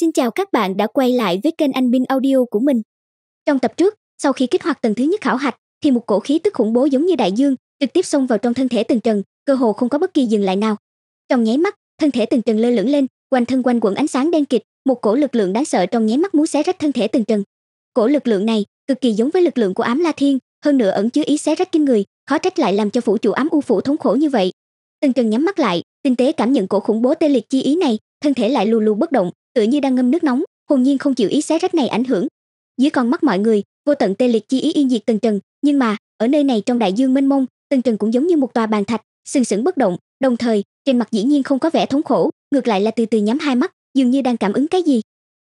Xin chào các bạn đã quay lại với kênh Anh Bin Audio của mình. Trong tập trước, sau khi kích hoạt tầng thứ nhất khảo hạch, thì một cổ khí tức khủng bố giống như đại dương trực tiếp xông vào trong thân thể từng Trần, cơ hồ không có bất kỳ dừng lại nào. Trong nháy mắt, thân thể từng Trần lơ lửng lên, quanh thân quanh quẩn ánh sáng đen kịt, một cổ lực lượng đáng sợ trong nháy mắt muốn xé rách thân thể từng Trần. Cổ lực lượng này cực kỳ giống với lực lượng của Ám La Thiên, hơn nữa ẩn chứa ý xé rách kinh người, khó trách lại làm cho phủ chủ ám u phủ thống khổ như vậy. từng Trần nhắm mắt lại, tinh tế cảm nhận cổ khủng bố tê liệt chi ý này, thân thể lại lù lù bất động, tựa như đang ngâm nước nóng hồn nhiên không chịu ý xé rách này ảnh hưởng dưới con mắt mọi người vô tận tê liệt chi ý yên diệt tần trần nhưng mà ở nơi này trong đại dương mênh mông tần trần cũng giống như một tòa bàn thạch sừng sững bất động đồng thời trên mặt dĩ nhiên không có vẻ thống khổ ngược lại là từ từ nhắm hai mắt dường như đang cảm ứng cái gì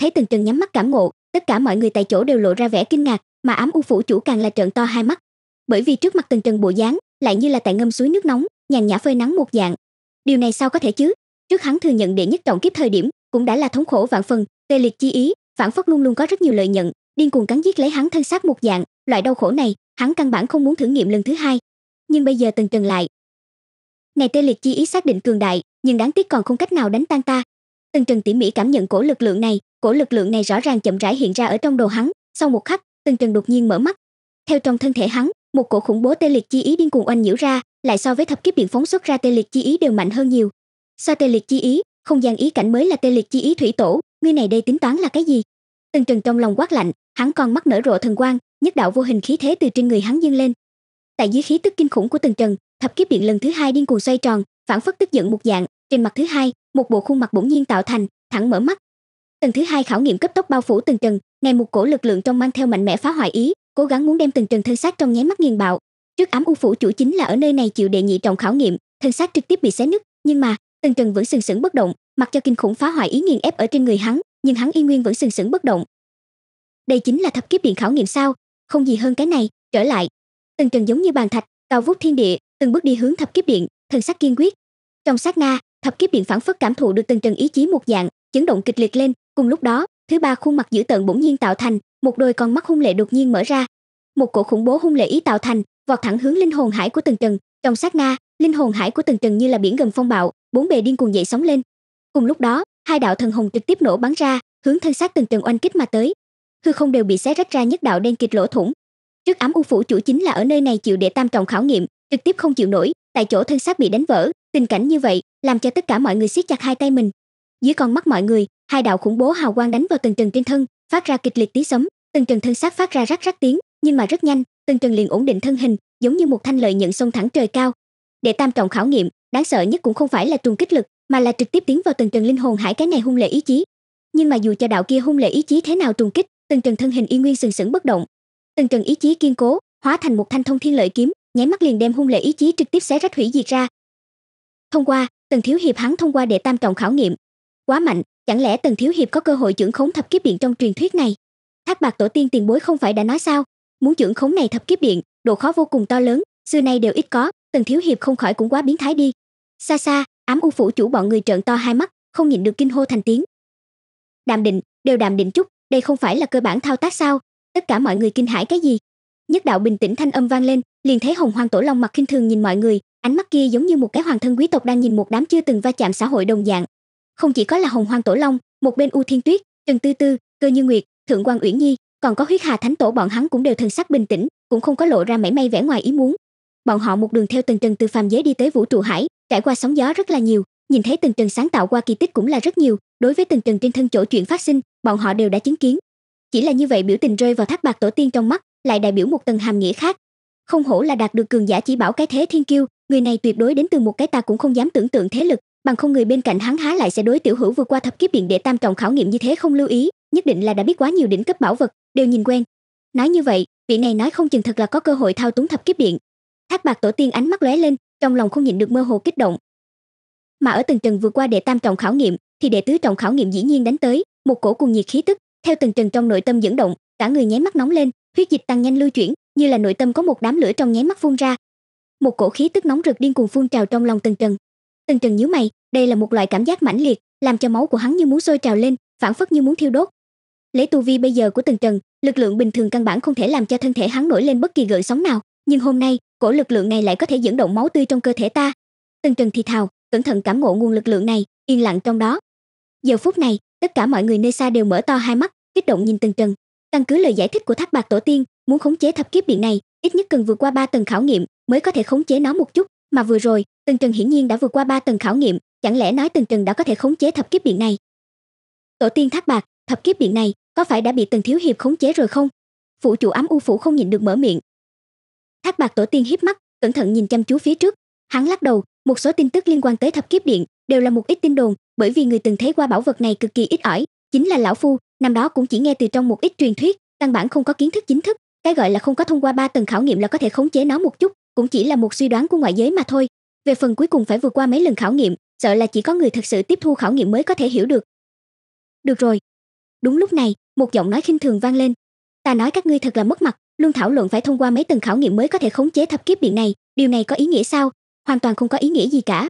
thấy tần trần nhắm mắt cảm ngộ tất cả mọi người tại chỗ đều lộ ra vẻ kinh ngạc mà ám u phủ chủ càng là trợn to hai mắt bởi vì trước mặt tần trần bộ dáng lại như là tại ngâm suối nước nóng nhàn nhã phơi nắng một dạng điều này sao có thể chứ trước hắn thừa nhận đệ nhất trọng kiếp thời điểm cũng đã là thống khổ vạn phần tê liệt chi ý phản phất luôn luôn có rất nhiều lợi nhận điên cuồng cắn giết lấy hắn thân xác một dạng loại đau khổ này hắn căn bản không muốn thử nghiệm lần thứ hai nhưng bây giờ từng trần lại này tê liệt chi ý xác định cường đại nhưng đáng tiếc còn không cách nào đánh tan ta tần trần tỉ mỉ cảm nhận cổ lực lượng này cổ lực lượng này rõ ràng chậm rãi hiện ra ở trong đầu hắn sau một khắc tần trần đột nhiên mở mắt theo trong thân thể hắn một cổ khủng bố tê liệt chi ý điên cuồng oanh nhiễu ra lại so với thập kiếp biện phóng xuất ra tê liệt chi ý đều mạnh hơn nhiều so tê liệt chi ý không gian ý cảnh mới là tê liệt chi ý thủy tổ nguyên này đây tính toán là cái gì Tần trần trong lòng quát lạnh hắn còn mắt nở rộ thần quang nhất đạo vô hình khí thế từ trên người hắn dâng lên tại dưới khí tức kinh khủng của Tần trần thập kiếp điện lần thứ hai điên cuồng xoay tròn phản phất tức giận một dạng trên mặt thứ hai một bộ khuôn mặt bỗng nhiên tạo thành thẳng mở mắt Tần thứ hai khảo nghiệm cấp tốc bao phủ Tần trần ngay một cổ lực lượng trong mang theo mạnh mẽ phá hoại ý cố gắng muốn đem Tần trần thân xác trong nháy mắt nghiền bạo trước ám u phủ chủ chính là ở nơi này chịu đệ nhị trọng khảo nghiệm thân xác trực tiếp bị xé nứt nhưng mà Tần Trần vẫn sừng sững bất động, mặc cho kinh khủng phá hoại ý nghiền ép ở trên người hắn, nhưng hắn y nguyên vẫn sừng sững bất động. Đây chính là thập kiếp điện khảo nghiệm sao? Không gì hơn cái này, trở lại. Tần Trần giống như bàn thạch, cao vút thiên địa, từng bước đi hướng thập kiếp điện, thần sắc kiên quyết. Trong sát na, thập kiếp điện phản phất cảm thụ được Tần Trần ý chí một dạng, chấn động kịch liệt lên, cùng lúc đó, thứ ba khuôn mặt dữ tợn bỗng nhiên tạo thành, một đôi con mắt hung lệ đột nhiên mở ra. Một cổ khủng bố hung lệ ý tạo thành, vọt thẳng hướng linh hồn hải của Tần Trần, trong sát na, linh hồn hải của Tần Trần như là biển gầm phong bạo, bốn bề điên cuồng dậy sóng lên. Cùng lúc đó, hai đạo thần hồng trực tiếp nổ bắn ra, hướng thân xác từng tầng oanh kích mà tới. Hư không đều bị xé rách ra nhất đạo đen kịt lỗ thủng. Trước ám u phủ chủ chính là ở nơi này chịu đệ tam trọng khảo nghiệm, trực tiếp không chịu nổi, tại chỗ thân xác bị đánh vỡ, tình cảnh như vậy, làm cho tất cả mọi người siết chặt hai tay mình. Dưới con mắt mọi người, hai đạo khủng bố hào quang đánh vào từng trần trên thân, phát ra kịch liệt tiếng sấm, từng trần thân xác phát ra rắc rắc tiếng, nhưng mà rất nhanh, từng trần liền ổn định thân hình, giống như một thanh lợi nhận xông thẳng trời cao. đệ tam trọng khảo nghiệm, đáng sợ nhất cũng không phải là trùng kích lực mà là trực tiếp tiến vào tầng trần linh hồn hải cái này hung lệ ý chí nhưng mà dù cho đạo kia hung lệ ý chí thế nào trùng kích tầng trần thân hình y nguyên sừng sững bất động tầng trần ý chí kiên cố hóa thành một thanh thông thiên lợi kiếm nháy mắt liền đem hung lệ ý chí trực tiếp xé rách hủy diệt ra thông qua tần thiếu hiệp hắn thông qua để tam trọng khảo nghiệm quá mạnh chẳng lẽ tần thiếu hiệp có cơ hội trưởng khống thập kiếp điện trong truyền thuyết này thác bạc tổ tiên tiền bối không phải đã nói sao muốn trưởng khống này thập kiếp điện độ khó vô cùng to lớn xưa nay đều ít có tần thiếu hiệp không khỏi cũng quá biến thái đi xa xa ám u phủ chủ bọn người trợn to hai mắt không nhịn được kinh hô thành tiếng đàm định đều đàm định chút đây không phải là cơ bản thao tác sao tất cả mọi người kinh hãi cái gì nhất đạo bình tĩnh thanh âm vang lên liền thấy hồng hoàng tổ long mặt khinh thường nhìn mọi người ánh mắt kia giống như một cái hoàng thân quý tộc đang nhìn một đám chưa từng va chạm xã hội đồng dạng không chỉ có là hồng hoàng tổ long một bên u thiên tuyết trần tư tư cơ như nguyệt thượng quan uyển nhi còn có huyết hà thánh tổ bọn hắn cũng đều thần sắc bình tĩnh cũng không có lộ ra mảy may vẻ ngoài ý muốn bọn họ một đường theo từng trần từ phàm giới đi tới vũ trụ hải trải qua sóng gió rất là nhiều nhìn thấy từng trần sáng tạo qua kỳ tích cũng là rất nhiều đối với từng trần trên thân chỗ chuyện phát sinh bọn họ đều đã chứng kiến chỉ là như vậy biểu tình rơi vào thác bạc tổ tiên trong mắt lại đại biểu một tầng hàm nghĩa khác không hổ là đạt được cường giả chỉ bảo cái thế thiên kiêu người này tuyệt đối đến từ một cái ta cũng không dám tưởng tượng thế lực bằng không người bên cạnh hắn há lại sẽ đối tiểu hữu vượt qua thập kiếp điện để tam trọng khảo nghiệm như thế không lưu ý nhất định là đã biết quá nhiều đỉnh cấp bảo vật đều nhìn quen nói như vậy vị này nói không chừng thật là có cơ hội thao túng thập kiếp điện Thác bạc tổ tiên ánh mắt lóe lên, trong lòng không nhịn được mơ hồ kích động. Mà ở từng trần vừa qua đệ tam trọng khảo nghiệm, thì đệ tứ trọng khảo nghiệm dĩ nhiên đánh tới, một cổ cùng nhiệt khí tức, theo từng trần trong nội tâm dẫn động, cả người nháy mắt nóng lên, huyết dịch tăng nhanh lưu chuyển, như là nội tâm có một đám lửa trong nháy mắt phun ra. Một cổ khí tức nóng rực điên cuồng phun trào trong lòng từng trần. Từng trần nhíu mày, đây là một loại cảm giác mãnh liệt, làm cho máu của hắn như muốn sôi trào lên, phản phất như muốn thiêu đốt. Lấy tu vi bây giờ của Từng Trần, lực lượng bình thường căn bản không thể làm cho thân thể hắn nổi lên bất kỳ gợn sóng nào, nhưng hôm nay, cổ lực lượng này lại có thể dẫn động máu tươi trong cơ thể ta Tần trần thì thào cẩn thận cảm ngộ nguồn lực lượng này yên lặng trong đó giờ phút này tất cả mọi người nơi xa đều mở to hai mắt kích động nhìn Tần trần căn cứ lời giải thích của thác bạc tổ tiên muốn khống chế thập kiếp điện này ít nhất cần vượt qua ba tầng khảo nghiệm mới có thể khống chế nó một chút mà vừa rồi tần trần hiển nhiên đã vượt qua ba tầng khảo nghiệm chẳng lẽ nói tần trần đã có thể khống chế thập kiếp điện này tổ tiên thác bạc thập kiếp điện này có phải đã bị tần thiếu hiệp khống chế rồi không phụ chủ ám u phủ không nhịn được mở miệng Thác bạc tổ tiên hiếp mắt, cẩn thận nhìn chăm chú phía trước. Hắn lắc đầu, một số tin tức liên quan tới thập kiếp điện đều là một ít tin đồn, bởi vì người từng thấy qua bảo vật này cực kỳ ít ỏi, chính là lão phu, năm đó cũng chỉ nghe từ trong một ít truyền thuyết, căn bản không có kiến thức chính thức, cái gọi là không có thông qua ba tầng khảo nghiệm là có thể khống chế nó một chút, cũng chỉ là một suy đoán của ngoại giới mà thôi. Về phần cuối cùng phải vượt qua mấy lần khảo nghiệm, sợ là chỉ có người thật sự tiếp thu khảo nghiệm mới có thể hiểu được. Được rồi. Đúng lúc này, một giọng nói khinh thường vang lên. Ta nói các ngươi thật là mất mặt, luôn thảo luận phải thông qua mấy tầng khảo nghiệm mới có thể khống chế thập kiếp điện này điều này có ý nghĩa sao hoàn toàn không có ý nghĩa gì cả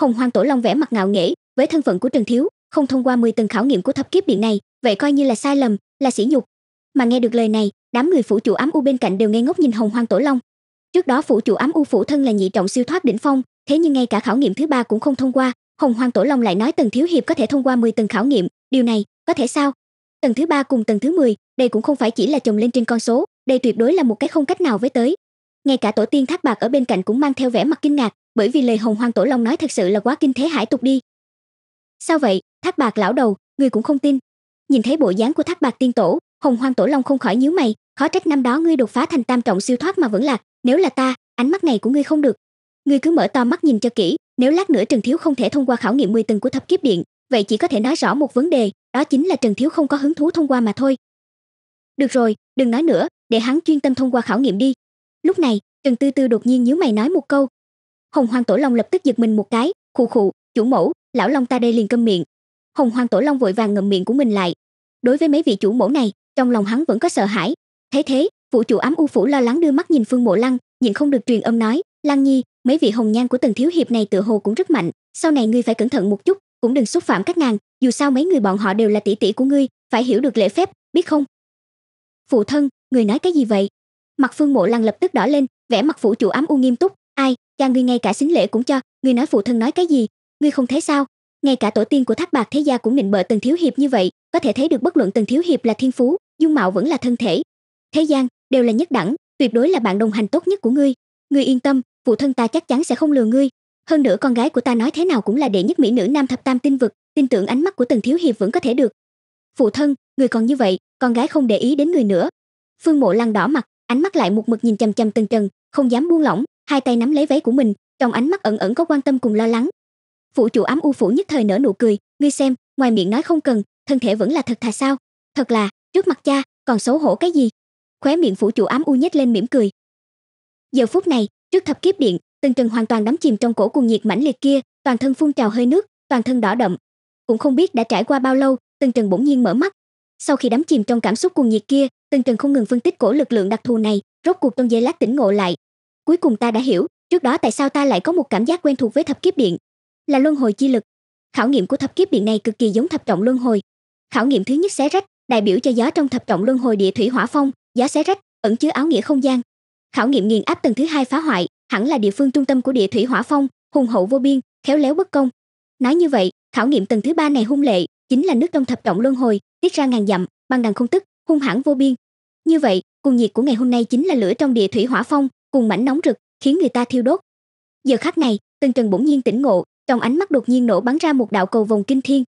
hồng hoàng tổ long vẽ mặt ngạo nghễ với thân phận của trần thiếu không thông qua 10 tầng khảo nghiệm của thập kiếp điện này vậy coi như là sai lầm là sỉ nhục mà nghe được lời này đám người phủ chủ ám u bên cạnh đều ngây ngốc nhìn hồng hoàng tổ long trước đó phủ chủ ám u phủ thân là nhị trọng siêu thoát đỉnh phong thế nhưng ngay cả khảo nghiệm thứ ba cũng không thông qua hồng hoàng tổ long lại nói tầng thiếu hiệp có thể thông qua 10 tầng khảo nghiệm điều này có thể sao tầng thứ ba cùng tầng thứ 10, đây cũng không phải chỉ là chồng lên trên con số đây tuyệt đối là một cái không cách nào với tới ngay cả tổ tiên thác bạc ở bên cạnh cũng mang theo vẻ mặt kinh ngạc bởi vì lời hồng hoang tổ long nói thật sự là quá kinh thế hải tục đi sao vậy thác bạc lão đầu ngươi cũng không tin nhìn thấy bộ dáng của thác bạc tiên tổ hồng hoang tổ long không khỏi nhíu mày khó trách năm đó ngươi đột phá thành tam trọng siêu thoát mà vẫn lạc nếu là ta ánh mắt này của ngươi không được ngươi cứ mở to mắt nhìn cho kỹ nếu lát nữa trần thiếu không thể thông qua khảo nghiệm 10 tầng của thập kiếp điện vậy chỉ có thể nói rõ một vấn đề đó chính là trần thiếu không có hứng thú thông qua mà thôi được rồi đừng nói nữa để hắn chuyên tâm thông qua khảo nghiệm đi lúc này trần tư tư đột nhiên nhíu mày nói một câu hồng hoang tổ long lập tức giật mình một cái khụ khụ chủ mẫu lão long ta đây liền câm miệng hồng hoang tổ long vội vàng ngậm miệng của mình lại đối với mấy vị chủ mẫu này trong lòng hắn vẫn có sợ hãi thế thế phụ chủ ám u phủ lo lắng đưa mắt nhìn phương mộ lăng nhìn không được truyền âm nói lăng nhi mấy vị hồng nhan của tần thiếu hiệp này tựa hồ cũng rất mạnh sau này ngươi phải cẩn thận một chút cũng đừng xúc phạm các nàng dù sao mấy người bọn họ đều là tỷ tỷ của ngươi phải hiểu được lễ phép biết không phụ thân người nói cái gì vậy mặt phương mộ lăng lập tức đỏ lên vẻ mặt phủ chủ ám u nghiêm túc ai cha ngươi ngay cả xính lễ cũng cho ngươi nói phụ thân nói cái gì ngươi không thấy sao ngay cả tổ tiên của thác bạc thế gia cũng định bợ từng thiếu hiệp như vậy có thể thấy được bất luận từng thiếu hiệp là thiên phú dung mạo vẫn là thân thể thế gian đều là nhất đẳng tuyệt đối là bạn đồng hành tốt nhất của ngươi ngươi yên tâm phụ thân ta chắc chắn sẽ không lừa ngươi hơn nữa con gái của ta nói thế nào cũng là đệ nhất mỹ nữ nam thập tam tinh vực tin tưởng ánh mắt của từng thiếu hiệp vẫn có thể được phụ thân người còn như vậy con gái không để ý đến người nữa phương mộ lăng đỏ mặt ánh mắt lại một mực nhìn chằm chằm Tần trần không dám buông lỏng hai tay nắm lấy váy của mình trong ánh mắt ẩn ẩn có quan tâm cùng lo lắng Phủ chủ ám u phủ nhất thời nở nụ cười ngươi xem ngoài miệng nói không cần thân thể vẫn là thật thà sao thật là trước mặt cha còn xấu hổ cái gì khóe miệng phủ chủ ám u nhếch lên mỉm cười giờ phút này trước thập kiếp điện Tần trần hoàn toàn đắm chìm trong cổ cuồng nhiệt mãnh liệt kia toàn thân phun trào hơi nước toàn thân đỏ đậm cũng không biết đã trải qua bao lâu Tần trần bỗng nhiên mở mắt sau khi đắm chìm trong cảm xúc cuồng nhiệt kia tân trần không ngừng phân tích cổ lực lượng đặc thù này rốt cuộc trong giây lát tỉnh ngộ lại cuối cùng ta đã hiểu trước đó tại sao ta lại có một cảm giác quen thuộc với thập kiếp điện là luân hồi chi lực khảo nghiệm của thập kiếp điện này cực kỳ giống thập trọng luân hồi khảo nghiệm thứ nhất xé rách đại biểu cho gió trong thập trọng luân hồi địa thủy hỏa phong gió xé rách ẩn chứa áo nghĩa không gian khảo nghiệm nghiền áp tầng thứ hai phá hoại hẳn là địa phương trung tâm của địa thủy hỏa phong hùng hậu vô biên khéo léo bất công nói như vậy khảo nghiệm tầng thứ ba này hung lệ chính là nước trong thập trọng luân hồi Giết ra ngàn dặm, băng ngàn không tức, hung hãn vô biên. Như vậy, cuồng nhiệt của ngày hôm nay chính là lửa trong địa thủy hỏa phong, cùng mảnh nóng rực, khiến người ta thiêu đốt. Giờ khắc này, Tần Trần bỗng nhiên tỉnh ngộ, trong ánh mắt đột nhiên nổ bắn ra một đạo cầu vòng kinh thiên.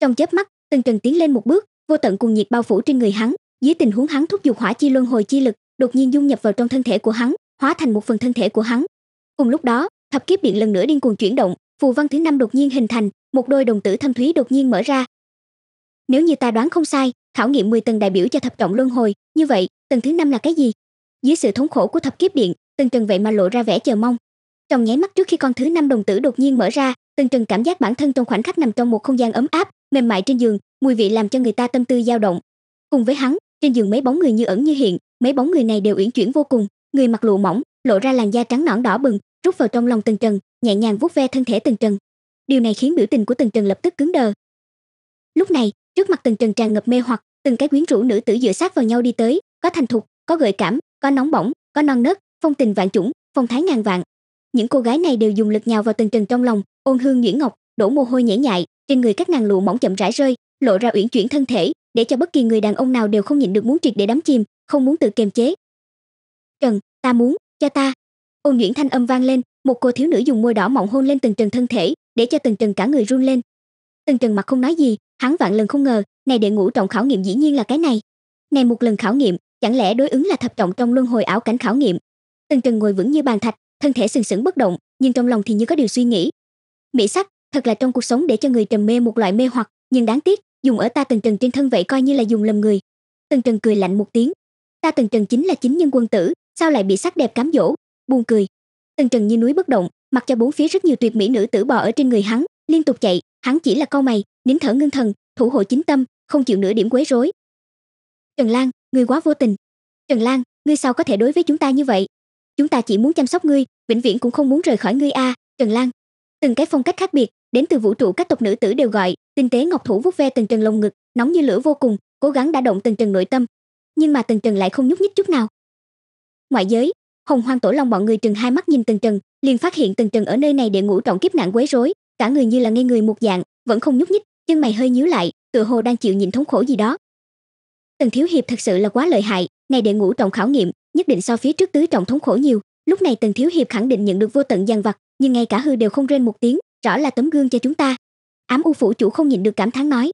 Trong chớp mắt, Tần Trần tiến lên một bước, vô tận cuồng nhiệt bao phủ trên người hắn, dưới tình huống hắn thúc giục hỏa chi luân hồi chi lực, đột nhiên dung nhập vào trong thân thể của hắn, hóa thành một phần thân thể của hắn. Cùng lúc đó, thập kiếp điện lần nữa điên cuồng chuyển động, phù văn thứ năm đột nhiên hình thành, một đôi đồng tử thâm thúy đột nhiên mở ra, nếu như ta đoán không sai khảo nghiệm 10 tầng đại biểu cho thập trọng luân hồi như vậy tầng thứ năm là cái gì dưới sự thống khổ của thập kiếp điện tần trần vậy mà lộ ra vẻ chờ mong trong nháy mắt trước khi con thứ năm đồng tử đột nhiên mở ra tần trần cảm giác bản thân trong khoảnh khắc nằm trong một không gian ấm áp mềm mại trên giường mùi vị làm cho người ta tâm tư dao động cùng với hắn trên giường mấy bóng người như ẩn như hiện mấy bóng người này đều uyển chuyển vô cùng người mặc lụa mỏng lộ ra làn da trắng nõn đỏ bừng rút vào trong lòng tần trần nhẹ nhàng vuốt ve thân thể tần trần điều này khiến biểu tình của tần trần lập tức cứng đờ lúc này trước mặt từng trần tràn ngập mê hoặc từng cái quyến rũ nữ tử dựa sát vào nhau đi tới có thành thục có gợi cảm có nóng bỏng có non nớt phong tình vạn chủng phong thái ngàn vạn những cô gái này đều dùng lực nhào vào từng trần trong lòng ôn hương nhuyễn ngọc đổ mồ hôi nhễ nhại trên người các nàng lụa mỏng chậm rãi rơi lộ ra uyển chuyển thân thể để cho bất kỳ người đàn ông nào đều không nhịn được muốn triệt để đắm chìm không muốn tự kiềm chế trần ta muốn cho ta ôn nhuyễn thanh âm vang lên một cô thiếu nữ dùng môi đỏ mọng hôn lên từng trần thân thể để cho từng trần cả người run lên từng trần mặt không nói gì hắn vạn lần không ngờ này đệ ngũ trọng khảo nghiệm dĩ nhiên là cái này này một lần khảo nghiệm chẳng lẽ đối ứng là thập trọng trong luân hồi ảo cảnh khảo nghiệm tần trần ngồi vững như bàn thạch thân thể sừng sững bất động nhưng trong lòng thì như có điều suy nghĩ mỹ sắc thật là trong cuộc sống để cho người trầm mê một loại mê hoặc nhưng đáng tiếc dùng ở ta tần trần trên thân vậy coi như là dùng lầm người tần trần cười lạnh một tiếng ta tần trần chính là chính nhân quân tử sao lại bị sắc đẹp cám dỗ buồn cười tần trần như núi bất động mặc cho bốn phía rất nhiều tuyệt mỹ nữ tử bò ở trên người hắn liên tục chạy hắn chỉ là câu mày nín thở ngưng thần thủ hộ chính tâm không chịu nửa điểm quấy rối trần lan ngươi quá vô tình trần lan ngươi sao có thể đối với chúng ta như vậy chúng ta chỉ muốn chăm sóc ngươi vĩnh viễn cũng không muốn rời khỏi ngươi a à, trần lan từng cái phong cách khác biệt đến từ vũ trụ các tộc nữ tử đều gọi tinh tế ngọc thủ vuốt ve tần trần lồng ngực nóng như lửa vô cùng cố gắng đã động tần trần nội tâm nhưng mà tần trần lại không nhúc nhích chút nào ngoại giới hồng hoang tổ long bọn người trừng hai mắt nhìn tần trần liền phát hiện tần trần ở nơi này để ngủ trọng kiếp nạn quấy rối cả người như là ngây người một dạng vẫn không nhúc nhích chân mày hơi nhíu lại tựa hồ đang chịu nhịn thống khổ gì đó tần thiếu hiệp thật sự là quá lợi hại này đệ ngủ trọng khảo nghiệm nhất định so phía trước tứ trọng thống khổ nhiều lúc này tần thiếu hiệp khẳng định nhận được vô tận dằn vật nhưng ngay cả hư đều không rên một tiếng rõ là tấm gương cho chúng ta ám u phủ chủ không nhịn được cảm thán nói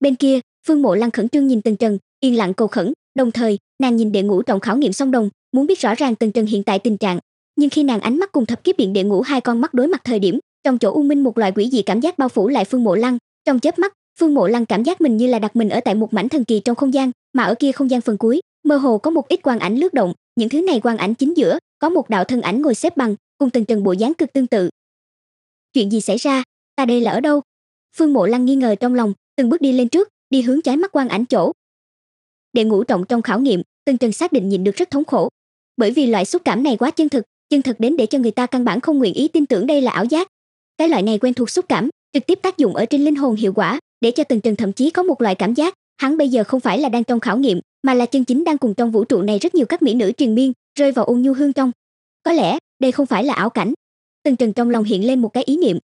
bên kia phương mộ lăng khẩn trương nhìn tần trần yên lặng cầu khẩn đồng thời nàng nhìn đệ ngủ trọng khảo nghiệm xong đồng muốn biết rõ ràng tần trần hiện tại tình trạng nhưng khi nàng ánh mắt cùng thập kiếp biện đệ ngủ hai con mắt đối mặt thời điểm trong chỗ u minh một loại quỷ dị cảm giác bao phủ lại phương mộ lăng trong chớp mắt phương mộ lăng cảm giác mình như là đặt mình ở tại một mảnh thần kỳ trong không gian mà ở kia không gian phần cuối mơ hồ có một ít quang ảnh lướt động những thứ này quang ảnh chính giữa có một đạo thân ảnh ngồi xếp bằng cùng từng trần bộ dáng cực tương tự chuyện gì xảy ra ta đây là ở đâu phương mộ lăng nghi ngờ trong lòng từng bước đi lên trước đi hướng trái mắt quang ảnh chỗ để ngủ trọng trong khảo nghiệm từng trần xác định nhìn được rất thống khổ bởi vì loại xúc cảm này quá chân thực chân thực đến để cho người ta căn bản không nguyện ý tin tưởng đây là ảo giác cái loại này quen thuộc xúc cảm, trực tiếp tác dụng ở trên linh hồn hiệu quả, để cho Tần Trần thậm chí có một loại cảm giác, hắn bây giờ không phải là đang trong khảo nghiệm, mà là chân chính đang cùng trong vũ trụ này rất nhiều các mỹ nữ triền miên, rơi vào ôn nhu hương trong. Có lẽ, đây không phải là ảo cảnh. Tần Trần trong lòng hiện lên một cái ý niệm.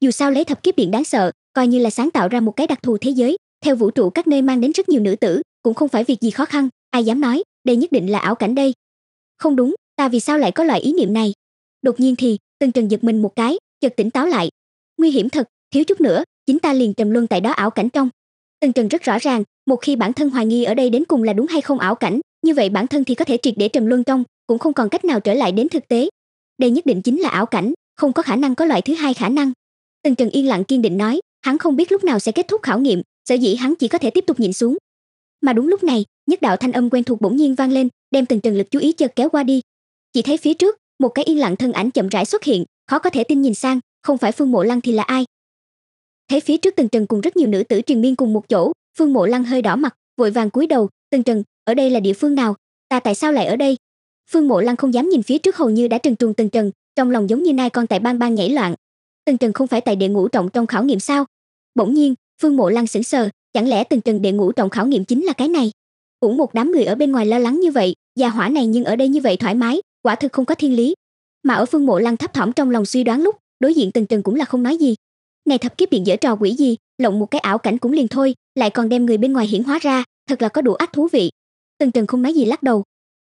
Dù sao lấy thập kiếp điện đáng sợ, coi như là sáng tạo ra một cái đặc thù thế giới, theo vũ trụ các nơi mang đến rất nhiều nữ tử, cũng không phải việc gì khó khăn, ai dám nói, đây nhất định là ảo cảnh đây. Không đúng, ta vì sao lại có loại ý niệm này? Đột nhiên thì, Tần Trần giật mình một cái, chợt tỉnh táo lại nguy hiểm thật thiếu chút nữa chính ta liền trầm luân tại đó ảo cảnh trong tần trần rất rõ ràng một khi bản thân hoài nghi ở đây đến cùng là đúng hay không ảo cảnh như vậy bản thân thì có thể triệt để trầm luân trong cũng không còn cách nào trở lại đến thực tế đây nhất định chính là ảo cảnh không có khả năng có loại thứ hai khả năng tần trần yên lặng kiên định nói hắn không biết lúc nào sẽ kết thúc khảo nghiệm sở dĩ hắn chỉ có thể tiếp tục nhìn xuống mà đúng lúc này nhất đạo thanh âm quen thuộc bỗng nhiên vang lên đem tần trần lực chú ý chợt kéo qua đi chỉ thấy phía trước một cái yên lặng thân ảnh chậm rãi xuất hiện khó có thể tin nhìn sang không phải phương mộ lăng thì là ai thấy phía trước tần trần cùng rất nhiều nữ tử truyền miên cùng một chỗ phương mộ lăng hơi đỏ mặt vội vàng cúi đầu tần trần ở đây là địa phương nào ta tại sao lại ở đây phương mộ lăng không dám nhìn phía trước hầu như đã trừng truồng tần trần trong lòng giống như nai con tại bang bang nhảy loạn tần trần không phải tại địa ngũ trọng trong khảo nghiệm sao bỗng nhiên phương mộ lăng sững sờ chẳng lẽ tần trần địa ngũ trọng khảo nghiệm chính là cái này cũng một đám người ở bên ngoài lo lắng như vậy gia hỏa này nhưng ở đây như vậy thoải mái quả thực không có thiên lý mà ở phương mộ lăng thấp thỏm trong lòng suy đoán lúc đối diện từng trần cũng là không nói gì này thập kiếp biện dở trò quỷ gì lộng một cái ảo cảnh cũng liền thôi lại còn đem người bên ngoài hiển hóa ra thật là có đủ ác thú vị từng trần không nói gì lắc đầu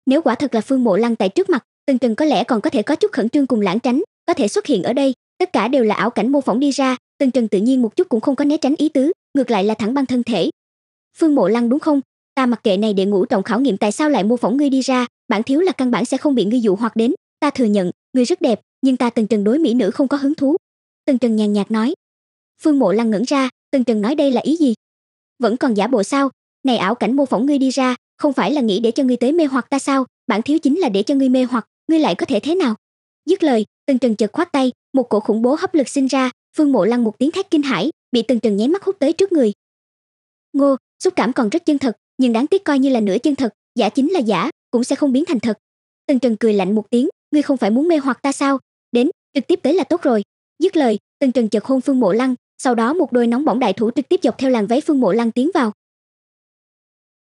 nếu quả thật là phương mộ lăng tại trước mặt từng trần có lẽ còn có thể có chút khẩn trương cùng lãng tránh có thể xuất hiện ở đây tất cả đều là ảo cảnh mô phỏng đi ra từng trần tự nhiên một chút cũng không có né tránh ý tứ ngược lại là thẳng băng thân thể phương mộ lăng đúng không ta mặc kệ này để ngủ trọng khảo nghiệm tại sao lại mô phỏng ngươi đi ra bản thiếu là căn bản sẽ không bị ngươi dụ hoặc đến ta thừa nhận người rất đẹp nhưng ta từng trần đối mỹ nữ không có hứng thú từng trần nhàn nhạt nói phương mộ lăng ngẩn ra từng trần nói đây là ý gì vẫn còn giả bộ sao này ảo cảnh mô phỏng ngươi đi ra không phải là nghĩ để cho ngươi tới mê hoặc ta sao bản thiếu chính là để cho ngươi mê hoặc ngươi lại có thể thế nào dứt lời từng trần chợt khoát tay một cổ khủng bố hấp lực sinh ra phương mộ lăng một tiếng thét kinh hãi bị từng trần nháy mắt hút tới trước người ngô xúc cảm còn rất chân thật nhưng đáng tiếc coi như là nửa chân thật giả chính là giả cũng sẽ không biến thành thật từng trần cười lạnh một tiếng ngươi không phải muốn mê hoặc ta sao đến trực tiếp tới là tốt rồi dứt lời tần trần chợt hôn phương mộ lăng sau đó một đôi nóng bỏng đại thủ trực tiếp dọc theo làn váy phương mộ lăng tiến vào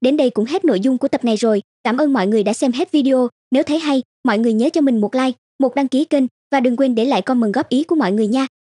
đến đây cũng hết nội dung của tập này rồi cảm ơn mọi người đã xem hết video nếu thấy hay mọi người nhớ cho mình một like một đăng ký kênh và đừng quên để lại comment góp ý của mọi người nha